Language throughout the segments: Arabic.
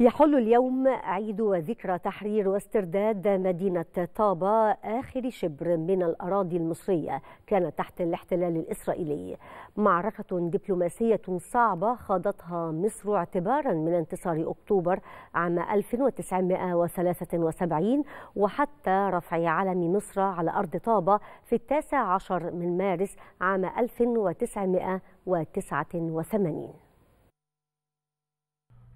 يحل اليوم عيد وذكرى تحرير واسترداد مدينة طابة آخر شبر من الأراضي المصرية كانت تحت الاحتلال الإسرائيلي معركة دبلوماسية صعبة خاضتها مصر اعتبارا من انتصار أكتوبر عام 1973 وحتى رفع علم مصر على أرض طابة في التاسع عشر من مارس عام 1989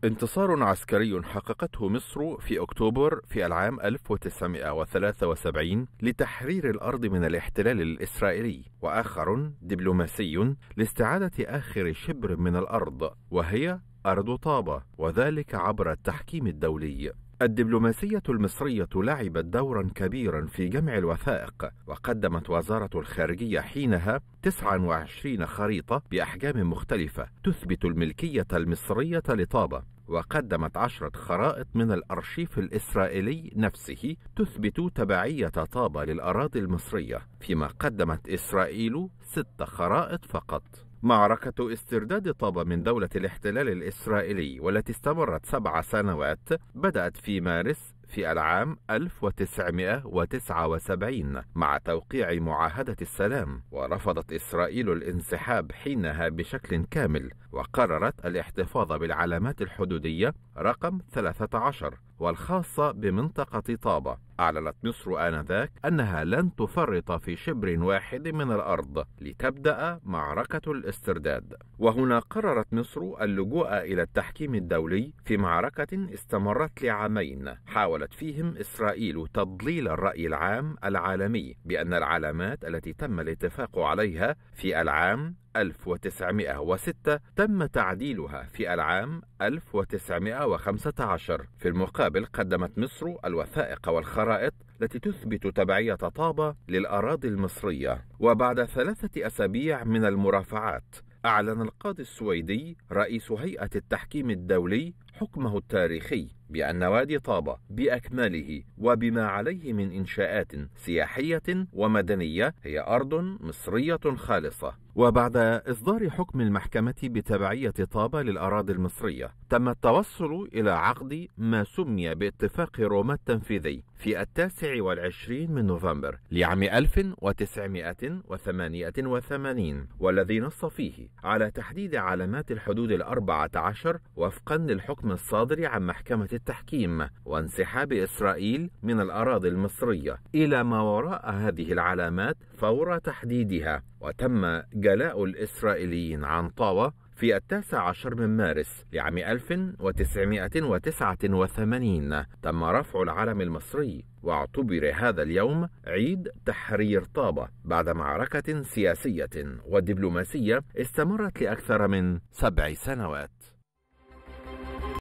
انتصار عسكري حققته مصر في أكتوبر في العام 1973 لتحرير الأرض من الاحتلال الإسرائيلي وآخر دبلوماسي لاستعادة آخر شبر من الأرض وهي أرض طابة وذلك عبر التحكيم الدولي الدبلوماسية المصرية لعبت دورا كبيرا في جمع الوثائق وقدمت وزارة الخارجية حينها 29 خريطة بأحجام مختلفة تثبت الملكية المصرية لطابة وقدمت عشرة خرائط من الأرشيف الإسرائيلي نفسه تثبت تبعية طابة للأراضي المصرية فيما قدمت إسرائيل ست خرائط فقط معركة استرداد طابة من دولة الاحتلال الإسرائيلي والتي استمرت سبع سنوات بدأت في مارس في العام 1979 مع توقيع معاهدة السلام ورفضت إسرائيل الانسحاب حينها بشكل كامل وقررت الاحتفاظ بالعلامات الحدودية رقم 13 والخاصة بمنطقة طابة أعلنت مصر آنذاك أنها لن تفرط في شبر واحد من الأرض لتبدأ معركة الاسترداد وهنا قررت مصر اللجوء إلى التحكيم الدولي في معركة استمرت لعامين حاولت فيهم إسرائيل تضليل الرأي العام العالمي بأن العلامات التي تم الاتفاق عليها في العام 1906 تم تعديلها في العام 1915 في المقابل قدمت مصر الوثائق والخرائط التي تثبت تبعية طابة للأراضي المصرية وبعد ثلاثة أسابيع من المرافعات أعلن القاضي السويدي رئيس هيئة التحكيم الدولي حكمه التاريخي بأن وادي طابة بأكمله وبما عليه من إنشاءات سياحية ومدنية هي أرض مصرية خالصة وبعد إصدار حكم المحكمة بتبعية طابة للأراضي المصرية تم التوصل إلى عقد ما سمي باتفاق روما التنفيذي في التاسع والعشرين من نوفمبر لعام 1988 والذي نص فيه على تحديد علامات الحدود الأربعة عشر وفقا للحكم الصادر عن محكمة التحكيم وانسحاب إسرائيل من الأراضي المصرية إلى ما وراء هذه العلامات فور تحديدها وتم جلاء الإسرائيليين عن طاوة في التاسع عشر من مارس لعام 1989 تم رفع العلم المصري واعتبر هذا اليوم عيد تحرير طابة بعد معركة سياسية ودبلوماسية استمرت لأكثر من سبع سنوات